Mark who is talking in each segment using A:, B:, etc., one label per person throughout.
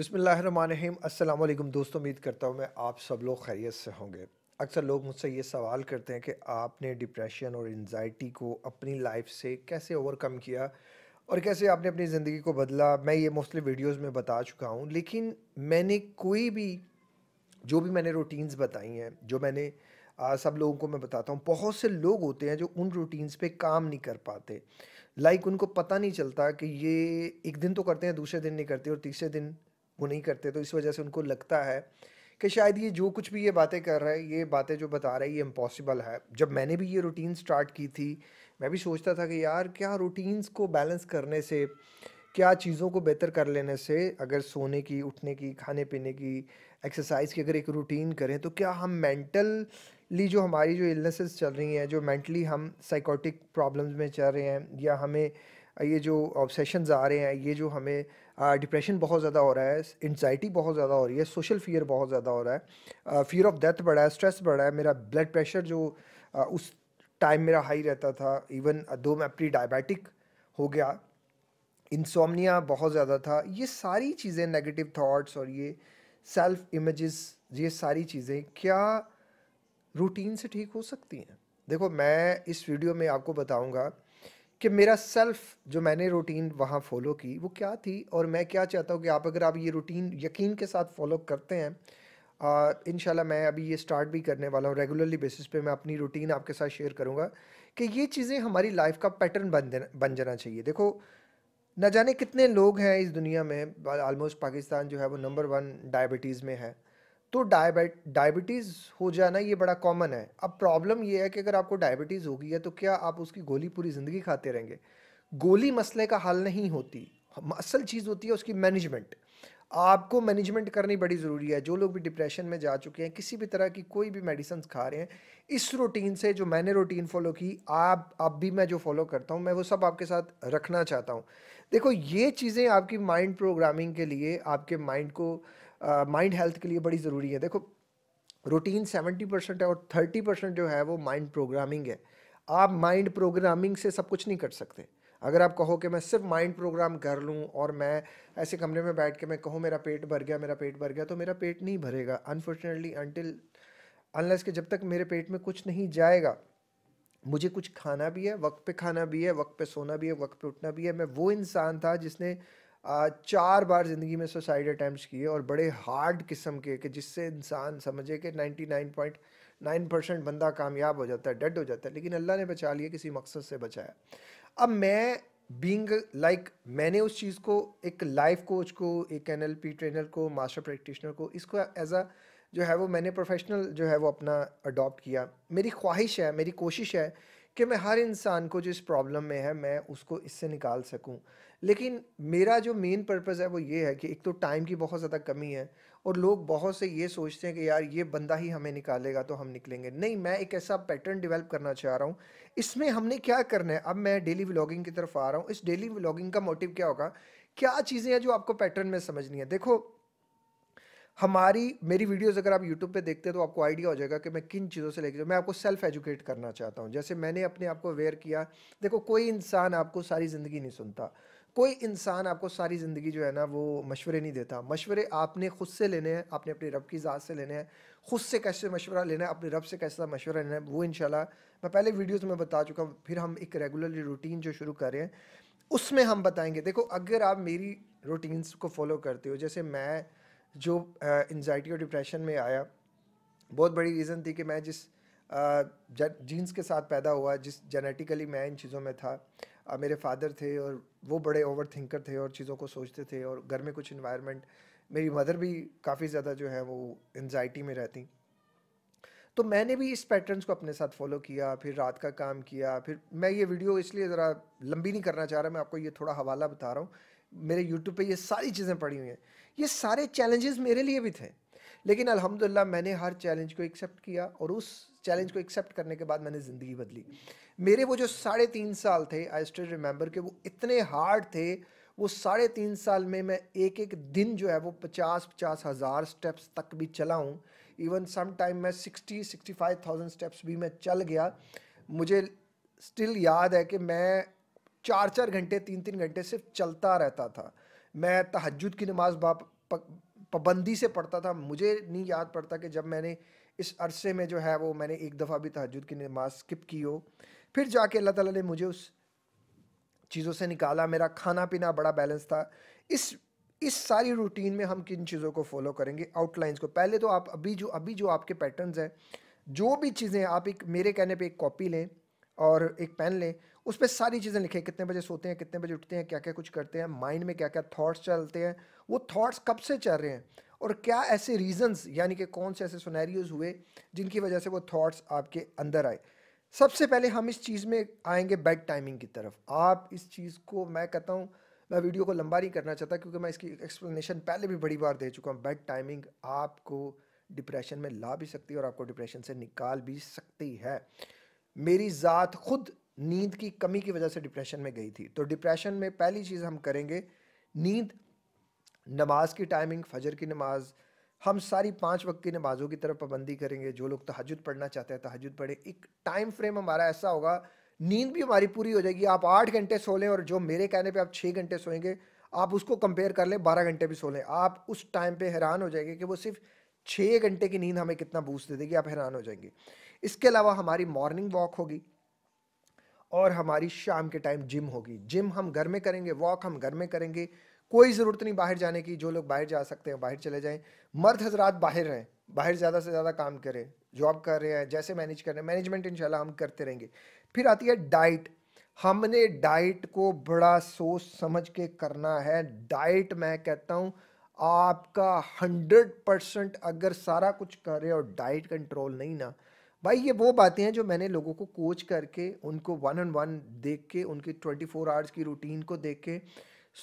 A: अस्सलाम अल्लाम दोस्तों उम्मीद करता हूँ मैं आप सब लोग खैरियत से होंगे अक्सर लोग मुझसे ये सवाल करते हैं कि आपने डिप्रेशन और एनजाइटी को अपनी लाइफ से कैसे ओवरकम किया और कैसे आपने अपनी ज़िंदगी को बदला मैं ये मोस्टली वीडियोस में बता चुका हूँ लेकिन मैंने कोई भी जो भी मैंने रूटीन्स बताई हैं जो मैंने आ, सब लोगों को मैं बताता हूँ बहुत से लोग होते हैं जो उन रूटीन्स पे काम नहीं कर पाते लाइक उनको पता नहीं चलता कि ये एक दिन तो करते हैं दूसरे दिन नहीं करते और तीसरे दिन वो नहीं करते तो इस वजह से उनको लगता है कि शायद ये जो कुछ भी ये बातें कर रहा है ये बातें जो बता रहा है ये इम्पॉसिबल है जब मैंने भी ये रूटीन स्टार्ट की थी मैं भी सोचता था कि यार क्या रूटीन्स को बैलेंस करने से क्या चीज़ों को बेहतर कर लेने से अगर सोने की उठने की खाने पीने की एक्सरसाइज की अगर एक रूटीन करें तो क्या हम मेंटली जो हमारी जो इलनेसेस चल रही हैं जो मेंटली हम साइकोटिक प्रॉब्लम्स में चल रहे हैं या हमें ये जो ऑब्सेशन आ रहे हैं ये जो हमें डिप्रेशन बहुत ज़्यादा हो रहा है एनजाइटी बहुत ज़्यादा हो रही है सोशल फियर बहुत ज़्यादा हो रहा है फियर ऑफ डेथ बढ़ा है स्ट्रेस बढ़ा है मेरा ब्लड प्रेशर जो आ, उस टाइम मेरा हाई रहता था इवन दो मैं प्री डायबिटिक हो गया इंसोमनिया बहुत ज़्यादा था ये सारी चीज़ें नेगेटिव थाट्स और ये सेल्फ इमेज़ ये सारी चीज़ें क्या रूटीन से ठीक हो सकती हैं देखो मैं इस वीडियो में आपको बताऊँगा कि मेरा सेल्फ जो मैंने रूटीन वहाँ फॉलो की वो क्या थी और मैं क्या चाहता हूँ कि आप अगर आप ये रूटीन यकीन के साथ फॉलो करते हैं इन मैं अभी ये स्टार्ट भी करने वाला हूँ रेगुलरली बेसिस पे मैं अपनी रूटीन आपके साथ शेयर करूँगा कि ये चीज़ें हमारी लाइफ का पैटर्न बन देना बन जाना चाहिए देखो न जाने कितने लोग हैं इस दुनिया में आलमोस्ट पाकिस्तान जो है वो नंबर वन डायबिटीज़ में है तो डायबेट डायबिटीज़ हो जाना ये बड़ा कॉमन है अब प्रॉब्लम ये है कि अगर आपको डायबिटीज़ होगी है तो क्या आप उसकी गोली पूरी ज़िंदगी खाते रहेंगे गोली मसले का हल नहीं होती असल चीज़ होती है उसकी मैनेजमेंट आपको मैनेजमेंट करनी बड़ी ज़रूरी है जो लोग भी डिप्रेशन में जा चुके हैं किसी भी तरह की कोई भी मेडिसन खा रहे हैं इस रूटीन से जो मैंने रूटीन फॉलो की आप अब भी मैं जो फॉलो करता हूँ मैं वो सब आपके साथ रखना चाहता हूँ देखो ये चीज़ें आपकी माइंड प्रोग्रामिंग के लिए आपके माइंड को माइंड हेल्थ के लिए बड़ी ज़रूरी है देखो रूटीन सेवेंटी परसेंट है और थर्टी परसेंट जो है वो माइंड प्रोग्रामिंग है आप माइंड प्रोग्रामिंग से सब कुछ नहीं कर सकते अगर आप कहो कि मैं सिर्फ माइंड प्रोग्राम कर लूँ और मैं ऐसे कमरे में बैठ के मैं कहूँ मेरा पेट भर गया मेरा पेट भर गया तो मेरा पेट नहीं भरेगा अनफॉर्चुनेटली अनटिल अनलेस के जब तक मेरे पेट में कुछ नहीं जाएगा मुझे कुछ खाना भी है वक्त पे खाना भी है वक्त पे सोना भी है वक्त पे उठना भी है मैं वो इंसान था जिसने चार बार ज़िंदगी में सुसाइड अटैम्प्ट किए और बड़े हार्ड किस्म के कि जिससे इंसान समझे कि नाइन पॉइंट नाइन परसेंट बंदा कामयाब हो जाता है डेड हो जाता है लेकिन अल्लाह ने बचा लिया किसी मकसद से बचाया अब मैं बींग लाइक like, मैंने उस चीज़ को एक लाइफ कोच को एक एन एल पी ट्रेनर को मास्टर प्रैक्टिशनर को इसको एज अ जो है वो मैंने प्रोफेशनल जो है वो अपना अडोप्ट किया मेरी ख्वाहिश है मेरी कोशिश है कि मैं हर इंसान को जो इस प्रॉब्लम में है मैं उसको इससे निकाल सकूं लेकिन मेरा जो मेन पर्पज़ है वो ये है कि एक तो टाइम की बहुत ज़्यादा कमी है और लोग बहुत से ये सोचते हैं कि यार ये बंदा ही हमें निकालेगा तो हम निकलेंगे नहीं मैं एक ऐसा पैटर्न डेवलप करना चाह रहा हूँ इसमें हमने क्या करना है अब मैं डेली व्लॉगिंग की तरफ आ रहा हूँ इस डेली व्लॉगिंग का मोटिव क्या होगा क्या चीज़ें हैं जो आपको पैटर्न में समझनी है देखो हमारी मेरी वीडियोस अगर आप यूट्यूब पे देखते हैं तो आपको आइडिया हो जाएगा कि मैं किन चीज़ों से लेके मैं आपको सेल्फ एजुकेट करना चाहता हूँ जैसे मैंने अपने आप को अवेयर किया देखो कोई इंसान आपको सारी ज़िंदगी नहीं सुनता कोई इंसान आपको सारी ज़िंदगी जो है ना वो मशवरे नहीं देता मशवरे आपने ख़ुद से लेने हैं आपने अपने रब की ज़ात से लेने हैं ख़ुद से कैसे मशवरा लेना है अपने रब से कैसा मशवरा लेना है वो इन मैं पहले वीडियोज़ में बता चुका हूँ फिर हम एक रेगुलरली रूटीन जो शुरू कर रहे हैं उसमें हम बताएंगे देखो अगर आप मेरी रूटीन्स को फॉलो करते हो जैसे मैं जो इन्ज़ाइटी और डिप्रेशन में आया बहुत बड़ी रीज़न थी कि मैं जिस जीन्स के साथ पैदा हुआ जिस जेनेटिकली मैं इन चीज़ों में था मेरे फादर थे और वो बड़े ओवर थिंकर थे और चीज़ों को सोचते थे और घर में कुछ इन्वायरमेंट मेरी मदर भी काफ़ी ज़्यादा जो है वो एनजाइटी में रहती तो मैंने भी इस पैटर्न्स को अपने साथ फॉलो किया फिर रात का काम किया फिर मैं ये वीडियो इसलिए ज़रा लंबी नहीं करना चाह रहा मैं आपको ये थोड़ा हवाला बता रहा हूँ मेरे यूट्यूब पे ये सारी चीज़ें पड़ी हुई हैं ये सारे चैलेंजेस मेरे लिए भी थे लेकिन अलहमदिल्ला मैंने हर चैलेंज को एक्सेप्ट किया और उस चैलेंज को एक्सेप्ट करने के बाद मैंने ज़िंदगी बदली मेरे वो जो साढ़े तीन साल थे आई स्टिल रिमेंबर कि वो इतने हार्ड थे वो साढ़े तीन साल में मैं एक एक दिन जो है वो पचास पचास हज़ार स्टेप्स तक भी चला हूँ इवन सम टाइम मैं sixty sixty five thousand steps भी मैं चल गया मुझे स्टिल याद है कि मैं चार चार घंटे तीन तीन घंटे सिर्फ चलता रहता था मैं तहजद की नमाज बाप पाबंदी से पढ़ता था मुझे नहीं याद पड़ता कि जब मैंने इस अरसे में जो है वो मैंने एक दफ़ा भी तहजद की नमाज स्किप की हो फिर जाके अल्लाह ताला ने मुझे उस चीज़ों से निकाला मेरा खाना पीना बड़ा बैलेंस था इस इस सारी रूटीन में हम किन चीज़ों को फॉलो करेंगे आउटलाइंस को पहले तो आप अभी जो अभी जो आपके पैटर्न्स हैं जो भी चीज़ें आप एक मेरे कहने पे एक कॉपी लें और एक पेन लें उस पर सारी चीज़ें लिखें कितने बजे सोते हैं कितने बजे उठते हैं क्या क्या कुछ करते हैं माइंड में क्या क्या थाट्स चलते हैं वो थाट्स कब से चल रहे हैं और क्या ऐसे रीजंस यानी कि कौन से ऐसे सुनैरियोज हुए जिनकी वजह से वो थाट्स आपके अंदर आए सबसे पहले हम इस चीज़ में आएंगे बेड टाइमिंग की तरफ आप इस चीज़ को मैं कहता हूँ मैं वीडियो को लंबा नहीं करना चाहता क्योंकि मैं इसकी एक्सप्लेनेशन पहले भी बड़ी बार दे चुका हूँ बेड टाइमिंग आपको डिप्रेशन में ला भी सकती है और आपको डिप्रेशन से निकाल भी सकती है मेरी ज़ात खुद नींद की कमी की वजह से डिप्रेशन में गई थी तो डिप्रेशन में पहली चीज़ हम करेंगे नींद नमाज की टाइमिंग फजर की नमाज़ हम सारी पांच वक्त की नमाजों की तरफ पाबंदी करेंगे जो लोग तहजद पढ़ना चाहते हैं तहजद पढ़े एक टाइम फ्रेम हमारा ऐसा होगा नींद भी हमारी पूरी हो जाएगी आप आठ घंटे सो लें और जो मेरे कहने पे आप छः घंटे सोएंगे आप उसको कंपेयर कर लें बारह घंटे भी सो लें आप उस टाइम पे हैरान हो जाएंगे कि वो सिर्फ छः घंटे की नींद हमें कितना बूस्ट दे देगी आप हैरान हो जाएंगे इसके अलावा हमारी मॉर्निंग वॉक होगी और हमारी शाम के टाइम जिम होगी जिम हम घर में करेंगे वॉक हम घर में करेंगे कोई ज़रूरत नहीं बाहर जाने की जो लोग बाहर जा सकते हैं बाहर चले जाएं मर्द हजरात बाहर रहें बाहर ज़्यादा से ज़्यादा काम करें जॉब कर रहे हैं जैसे मैनेज कर रहे हैं मैनेजमेंट इंशाल्लाह हम करते रहेंगे फिर आती है डाइट हमने डाइट को बड़ा सोच समझ के करना है डाइट मैं कहता हूँ आपका हंड्रेड परसेंट अगर सारा कुछ कर रहे और डाइट कंट्रोल नहीं ना भाई ये वो बातें हैं जो मैंने लोगों को कोच करके उनको वन ऑन वन देख के उनकी ट्वेंटी फोर आवर्स की रूटीन को देख के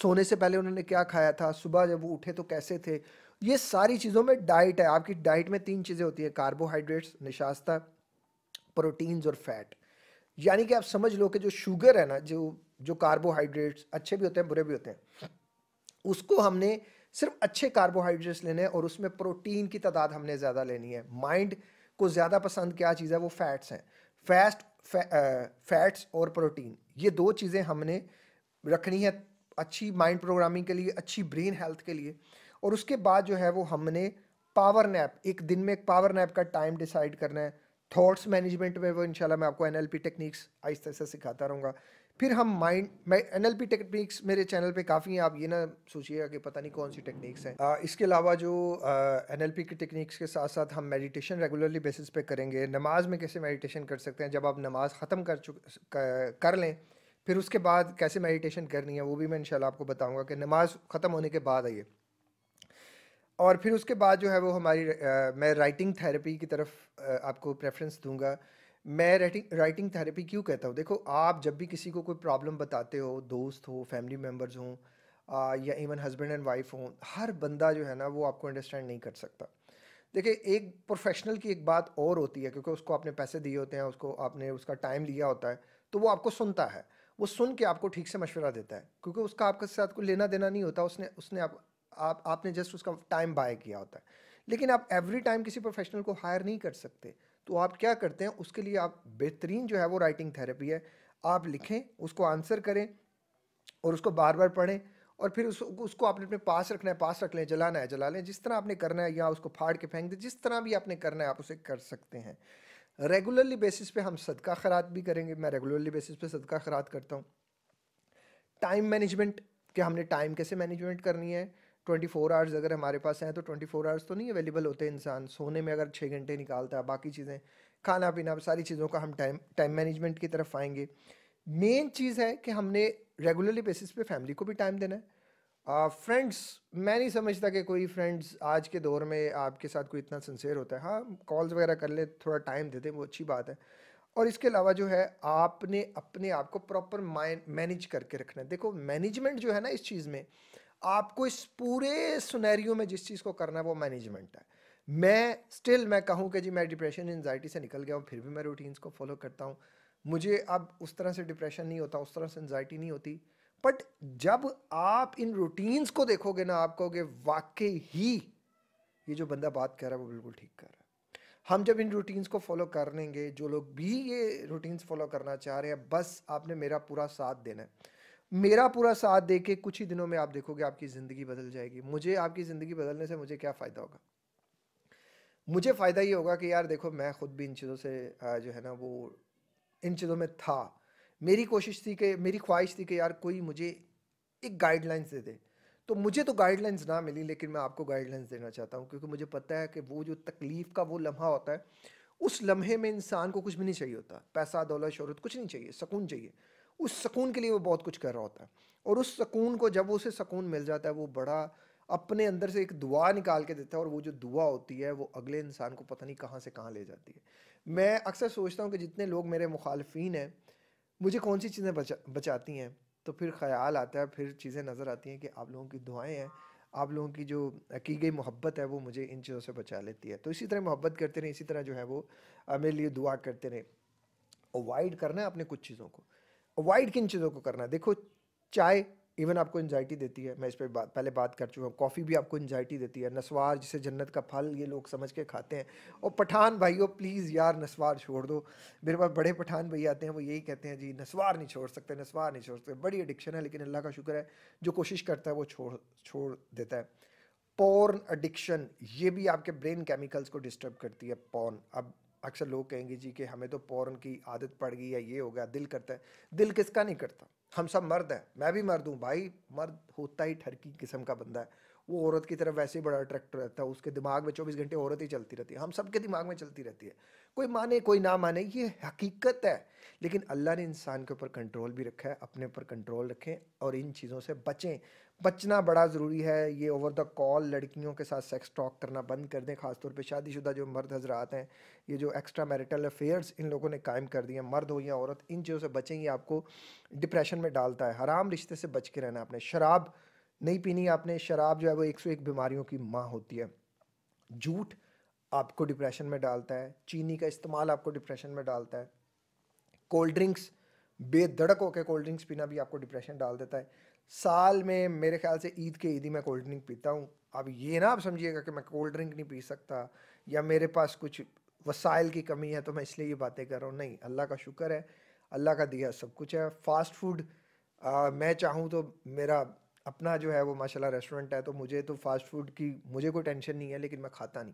A: सोने से पहले उन्होंने क्या खाया था सुबह जब वो उठे तो कैसे थे ये सारी चीज़ों में डाइट है आपकी डाइट में तीन चीज़ें होती है कार्बोहाइड्रेट्स निशास्ता प्रोटीन्स और फैट यानी कि आप समझ लो कि जो शुगर है ना जो जो कार्बोहाइड्रेट्स अच्छे भी होते हैं बुरे भी होते हैं उसको हमने सिर्फ अच्छे कार्बोहाइड्रेट्स लेने हैं और उसमें प्रोटीन की तादाद हमने ज़्यादा लेनी है माइंड को ज़्यादा पसंद क्या चीज़ है वो फैट्स हैं फैस्ट फैट्स और प्रोटीन ये दो चीज़ें हमने रखनी है अच्छी माइंड प्रोग्रामिंग के लिए अच्छी ब्रेन हेल्थ के लिए और उसके बाद जो है वो हमने पावर नैप एक दिन में एक पावर नैप का टाइम डिसाइड करना है थॉट्स मैनेजमेंट में वो इंशाल्लाह मैं आपको एनएलपी टेक्निक्स आहिस्ता आहिस्ता सिखाता रहूँगा फिर हम माइंड मैं एनएलपी टेक्निक्स मेरे चैनल पे काफ़ी हैं आप ये ना सोचिएगा कि पता नहीं कौन सी टेक्निक्स हैं इसके अलावा जो एनएलपी की टेक्निक्स के साथ साथ हम मेडिटेशन रेगुलरली बेसिस पे करेंगे नमाज में कैसे मेडिटेशन कर सकते हैं जब आप नमाज ख़त्म कर चुक कर लें फिर उसके बाद कैसे मेडिटेशन करनी है वो भी मैं इंशाल्लाह आपको बताऊंगा कि नमाज ख़त्म होने के बाद आइए और फिर उसके बाद जो है वो हमारी आ, मैं राइटिंग थेरेपी की तरफ आ, आपको प्रेफरेंस दूंगा मैं राइटिंग राइटिंग थेरेपी क्यों कहता हूँ देखो आप जब भी किसी को कोई प्रॉब्लम बताते हो दोस्त हो फैमिली मेम्बर्स हों या इवन हस्बैंड एंड वाइफ हों हर बंदा जो है ना वो आपको अंडरस्टैंड नहीं कर सकता देखिए एक प्रोफेशनल की एक बात और होती है क्योंकि उसको आपने पैसे दिए होते हैं उसको आपने उसका टाइम लिया होता है तो वो आपको सुनता है वो सुन के आपको ठीक से मशवरा देता है क्योंकि उसका आपके साथ कोई लेना देना नहीं होता उसने उसने आप, आप आपने जस्ट उसका टाइम बाय किया होता है लेकिन आप एवरी टाइम किसी प्रोफेशनल को हायर नहीं कर सकते तो आप क्या करते हैं उसके लिए आप बेहतरीन जो है वो राइटिंग थेरेपी है आप लिखें उसको आंसर करें और उसको बार बार पढ़ें और फिर उस, उसको आपने अपने पास रखना है पास रख लें जलाना है जला लें जिस तरह आपने करना है या उसको फाड़ के फेंक दें जिस तरह भी आपने करना है आप उसे कर सकते हैं रेगुलरली बेसिस पे हम सदका खरात भी करेंगे मैं रेगुलरली बेसिस पे सदका खरात करता हूँ टाइम मैनेजमेंट कि हमने टाइम कैसे मैनेजमेंट करनी है ट्वेंटी फोर आवर्स अगर हमारे पास हैं तो ट्वेंटी फोर आवर्स तो नहीं अवेलेबल होते इंसान सोने में अगर छः घंटे निकालता है बाकी चीज़ें खाना पीना सारी चीज़ों का हम टाइम टाइम मैनेजमेंट की तरफ आएंगे मेन चीज़ है कि हमने रेगुलरली बेसिस पे फैमिली को भी टाइम देना है फ्रेंड्स uh, मैं नहीं समझता कि कोई फ्रेंड्स आज के दौर में आपके साथ कोई इतना सिंसेयर होता है हाँ कॉल्स वगैरह कर ले थोड़ा टाइम दे दे वो अच्छी बात है और इसके अलावा जो है आपने अपने आप को प्रॉपर मैनेज करके रखना है देखो मैनेजमेंट जो है ना इस चीज़ में आपको इस पूरे सुनैरियो में जिस चीज़ को करना है वो मैनेजमेंट है मैं स्टिल मैं कहूँ कि जी मैं डिप्रेशन एनजाइटी से निकल गया हूँ फिर भी मैं रूटीन्स को फॉलो करता हूँ मुझे अब उस तरह से डिप्रेशन नहीं होता उस तरह से एनजाइटी नहीं होती बट जब आप इन रूटीन्स को देखोगे ना आप कहोगे वाकई ही ये जो बंदा बात कर रहा है वो बिल्कुल ठीक कर रहा है हम जब इन रूटीन्स को फॉलो कर लेंगे जो लोग भी ये रूटीन्स फॉलो करना चाह रहे हैं बस आपने मेरा पूरा साथ देना है मेरा पूरा साथ दे के कुछ ही दिनों में आप देखोगे आपकी ज़िंदगी बदल जाएगी मुझे आपकी ज़िंदगी बदलने से मुझे क्या फ़ायदा होगा मुझे फ़ायदा ये होगा कि यार देखो मैं ख़ुद भी इन चीज़ों से जो है ना वो इन चीज़ों में था मेरी कोशिश थी कि मेरी ख्वाहिश थी कि यार कोई मुझे एक गाइडलाइंस दे दे तो मुझे तो गाइडलाइंस ना मिली लेकिन मैं आपको गाइडलाइंस देना चाहता हूँ क्योंकि मुझे पता है कि वो जो तकलीफ़ का वो लम्हा होता है उस लम्हे में इंसान को कुछ भी नहीं चाहिए होता पैसा दौलत शहरत कुछ नहीं चाहिए सुकून चाहिए उस सुकून के लिए वो बहुत कुछ कर रहा होता है और उस सुकून को जब उसे सुकून मिल जाता है वो बड़ा अपने अंदर से एक दुआ निकाल के देता है और वो जो दुआ होती है वो अगले इंसान को पता नहीं कहाँ से कहाँ ले जाती है मैं अक्सर सोचता हूँ कि जितने लोग मेरे मुखालफी हैं मुझे कौन सी चीज़ें बचा बचाती हैं तो फिर ख्याल आता है फिर चीज़ें नज़र आती हैं कि आप लोगों की दुआएं हैं आप लोगों की जो की गई मोहब्बत है वो मुझे इन चीज़ों से बचा लेती है तो इसी तरह मोहब्बत करते रहें इसी तरह जो है वो मेरे लिए दुआ करते रहें अवॉइड करना है अपने कुछ चीज़ों को अवॉइड किन चीज़ों को करना है देखो चाय इवन आपको एनजाइटी देती है मैं इस पर बात पहले बात कर चुका हूँ कॉफ़ी भी आपको एनजाइटी देती है नस्वार जिसे जन्नत का फल ये लोग समझ के खाते हैं और पठान भाइयों प्लीज़ यार नस्वार छोड़ दो मेरे पास बड़े पठान भाई आते हैं वो यही कहते हैं जी नस्वार नहीं छोड़ सकते नस्वार नहीं छोड़ सकते बड़ी एडिक्शन है लेकिन अल्लाह का शुक्र है जो कोशिश करता है वो छोड़ छोड़ देता है पोर्न एडिक्शन ये भी आपके ब्रेन केमिकल्स को डिस्टर्ब करती है पोर्न अब अक्सर लोग कहेंगे जी कि हमें तो पोर्न की आदत पड़ गई है ये हो गया दिल करता है दिल किसका नहीं करता हम सब मर्द हैं मैं भी मर्द हूँ भाई मर्द होता ही ठरकी किस्म का बंदा है वो औरत की तरफ वैसे ही बड़ा अट्रैक्ट रहता है उसके दिमाग में चौबीस घंटे औरत ही चलती रहती है हम सब के दिमाग में चलती रहती है कोई माने कोई ना माने ये हकीकत है लेकिन अल्लाह ने इंसान के ऊपर कंट्रोल भी रखा है अपने ऊपर कंट्रोल रखें और इन चीज़ों से बचें बचना बड़ा ज़रूरी है ये ओवर द कॉल लड़कियों के साथ सेक्स टॉक करना बंद कर दें खासतौर पर शादीशुदा जो मर्द हजरात हैं ये जो एक्स्ट्रा मैरिटल अफेयर्स इन लोगों ने कायम कर दिए मर्द हो या औरत इन चीज़ों से बचें ये आपको डिप्रेशन में डालता है हराम रिश्ते से बच के रहना आपने शराब नहीं पीनी आपने शराब जो है वो एक सौ एक बीमारियों की माँ होती है झूठ आपको डिप्रेशन में डालता है चीनी का इस्तेमाल आपको डिप्रेशन में डालता है कोल्ड ड्रिंक्स बेधड़क होकर कोल्ड ड्रिंक्स पीना भी आपको डिप्रेशन डाल देता है साल में मेरे ख्याल से ईद के ईद ही मैं कोल्ड ड्रिंक पीता हूँ अब ये ना आप समझिएगा कि मैं कोल्ड ड्रिंक नहीं पी सकता या मेरे पास कुछ वसाइल की कमी है तो मैं इसलिए ये बातें कर रहा हूँ नहीं अल्लाह का शुक्र है अल्लाह का दिया सब कुछ है फ़ास्ट फूड मैं चाहूँ तो मेरा अपना जो है वो माशाल्लाह रेस्टोरेंट है तो मुझे तो फ़ास्ट फूड की मुझे कोई टेंशन नहीं है लेकिन मैं खाता नहीं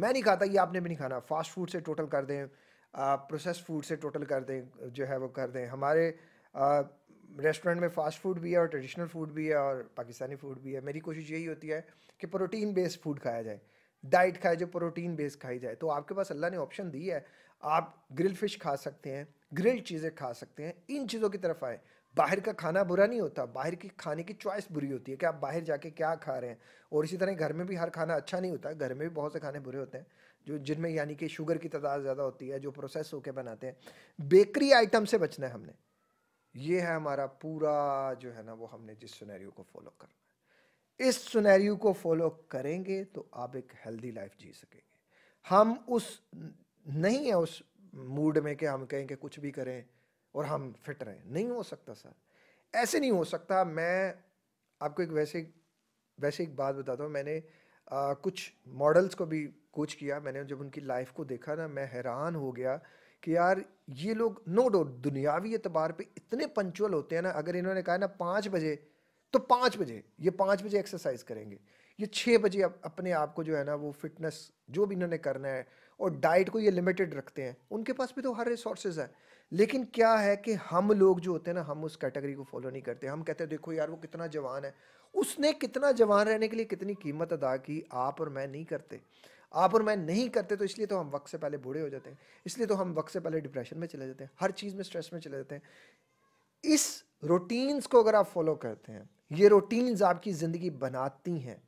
A: मैं नहीं खाता ये आपने भी नहीं खाना फ़ास्ट फूड से टोटल कर दें प्रोसेस फूड से टोटल कर दें जो है वो कर दें हमारे रेस्टोरेंट में फास्ट फूड भी है और ट्रेडिशनल फूड भी है और पाकिस्तानी फूड भी है मेरी कोशिश यही होती है कि प्रोटीन बेस्ड फूड खाया जाए डाइट खाए जो प्रोटीन बेस्ड खाई जाए तो आपके पास अल्लाह ने ऑप्शन दी है आप ग्रिल फिश खा सकते हैं ग्रिल चीज़ें खा सकते हैं इन चीज़ों की तरफ आए बाहर का खाना बुरा नहीं होता बाहर की खाने की चॉइस बुरी होती है कि आप बाहर जाके क्या खा रहे हैं और इसी तरह घर में भी हर खाना अच्छा नहीं होता घर में भी बहुत से खाने बुरे होते हैं जो जिनमें यानी कि शुगर की तादाद ज़्यादा होती है जो प्रोसेस होकर बनाते हैं बेकरी आइटम से बचना है हमने ये है हमारा पूरा जो है ना वो हमने जिस सुनैरियो को फॉलो करना है इस सुनैरियो को फॉलो करेंगे तो आप एक हेल्दी लाइफ जी सकेंगे हम उस नहीं है उस मूड में कि हम कहें कि कुछ भी करें और हम फिट रहें नहीं हो सकता सर ऐसे नहीं हो सकता मैं आपको एक वैसे वैसे एक बात बताता हूँ मैंने आ, कुछ मॉडल्स को भी कोच किया मैंने जब उनकी लाइफ को देखा ना मैं हैरान हो गया कि यार ये लोग नो डाउट दुनियावी एतबार पे इतने पंचुअल होते हैं ना अगर इन्होंने कहा ना पाँच बजे तो पाँच बजे ये पाँच बजे एक्सरसाइज करेंगे ये छः बजे अप, अपने आप को जो है ना वो फिटनेस जो भी इन्होंने करना है और डाइट को ये लिमिटेड रखते हैं उनके पास भी तो हर रिसोर्सेज है लेकिन क्या है कि हम लोग जो होते हैं ना हम उस कैटेगरी को फॉलो नहीं करते हम कहते हैं देखो यार वो कितना जवान है उसने कितना जवान रहने के लिए कितनी कीमत अदा की आप और मैं नहीं करते आप और मैं नहीं करते तो इसलिए तो हम वक्त से पहले बूढ़े हो जाते हैं इसलिए तो हम वक्त से पहले डिप्रेशन में चले जाते हैं हर चीज़ में स्ट्रेस में चले जाते हैं इस रूटीन्स को अगर आप फॉलो करते हैं ये रूटीन्स आपकी ज़िंदगी बनाती हैं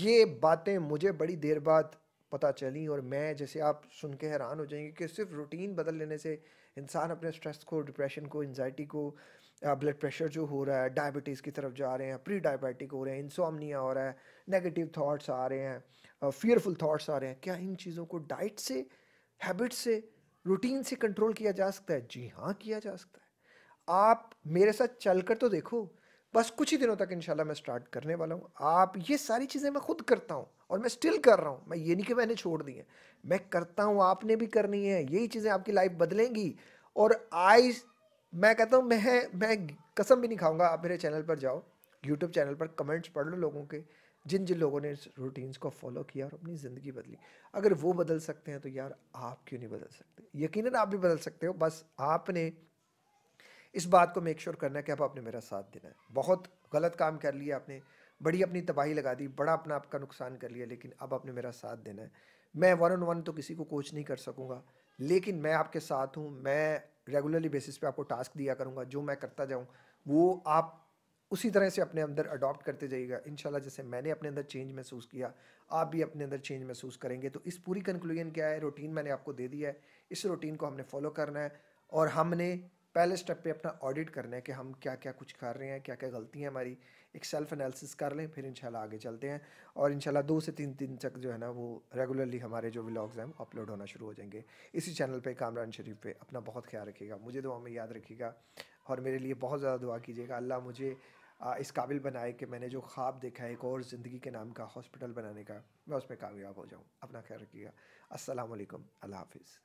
A: ये बातें मुझे बड़ी देर बाद पता चली और मैं जैसे आप सुन के हैरान हो जाएंगे कि सिर्फ रूटीन बदल लेने से इंसान अपने स्ट्रेस को डिप्रेशन को एनजाइटी को ब्लड प्रेशर जो हो रहा है डायबिटीज़ की तरफ जा रहे हैं प्री डायबिटिक हो रहे हैं इंसोमनिया हो रहा है नेगेटिव थाट्स आ रहे हैं फियरफुल थाट्स आ रहे हैं क्या इन चीज़ों को डाइट से हैबिट से रूटीन से कंट्रोल किया जा सकता है जी हाँ किया जा सकता है आप मेरे साथ चल कर तो देखो बस कुछ ही दिनों तक इंशाल्लाह मैं स्टार्ट करने वाला हूँ आप ये सारी चीज़ें मैं खुद करता हूँ और मैं स्टिल कर रहा हूँ मैं ये नहीं कि मैंने छोड़ दी है मैं करता हूँ आपने भी करनी है यही चीज़ें आपकी लाइफ बदलेंगी और आई मैं कहता हूँ मैं मैं कसम भी नहीं खाऊंगा आप मेरे चैनल पर जाओ यूट्यूब चैनल पर कमेंट्स पढ़ लो लोगों के जिन जिन लोगों ने इस रूटीन्स को फॉलो किया और अपनी ज़िंदगी बदली अगर वो बदल सकते हैं तो यार आप क्यों नहीं बदल सकते यकीन आप भी बदल सकते हो बस आपने इस बात को मेक श्योर करना है कि अब आपने मेरा साथ देना है बहुत गलत काम कर लिया आपने बड़ी अपनी तबाही लगा दी बड़ा अपना आपका नुकसान कर लिया लेकिन अब आपने मेरा साथ देना है मैं वन ऑन वन तो किसी को कोच नहीं कर सकूँगा लेकिन मैं आपके साथ हूँ मैं रेगुलरली बेसिस पे आपको टास्क दिया करूँगा जो मैं करता जाऊँ वो आप उसी तरह से अपने अंदर अडॉप्ट करते जाइएगा इन जैसे मैंने अपने अंदर चेंज महसूस किया आप भी अपने अंदर चेंज महसूस करेंगे तो इस पूरी कंक्लूजन क्या है रूटीन मैंने आपको दे दिया है इस रूटीन को हमने फॉलो करना है और हमने पहले स्टेप पे अपना ऑडिट करना है कि हम क्या क्या कुछ कर रहे हैं क्या क्या गलतियाँ हमारी एक सेल्फ एनालिसिस कर लें फिर इंशाल्लाह आगे चलते हैं और इंशाल्लाह दो से तीन दिन तक जो है ना वो रेगुलरली हमारे जो व्लॉग्स हैं अपलोड होना शुरू हो जाएंगे इसी चैनल पे कामरान शरीफ पे अपना बहुत ख्याल रखिएगा मुझे दुआ में याद रखिएगा और मेरे लिए बहुत ज़्यादा दुआ कीजिएगा अल्लाह मुझे इस काबिल बनाए कि मैंने जो ख्वाब देखा है एक और ज़िंदगी के नाम का हॉस्पिटल बनाने का मैं उसमें कामयाब हो जाऊँ अपना ख्याल रखिएगा असलकम अल्लाह हाफिज़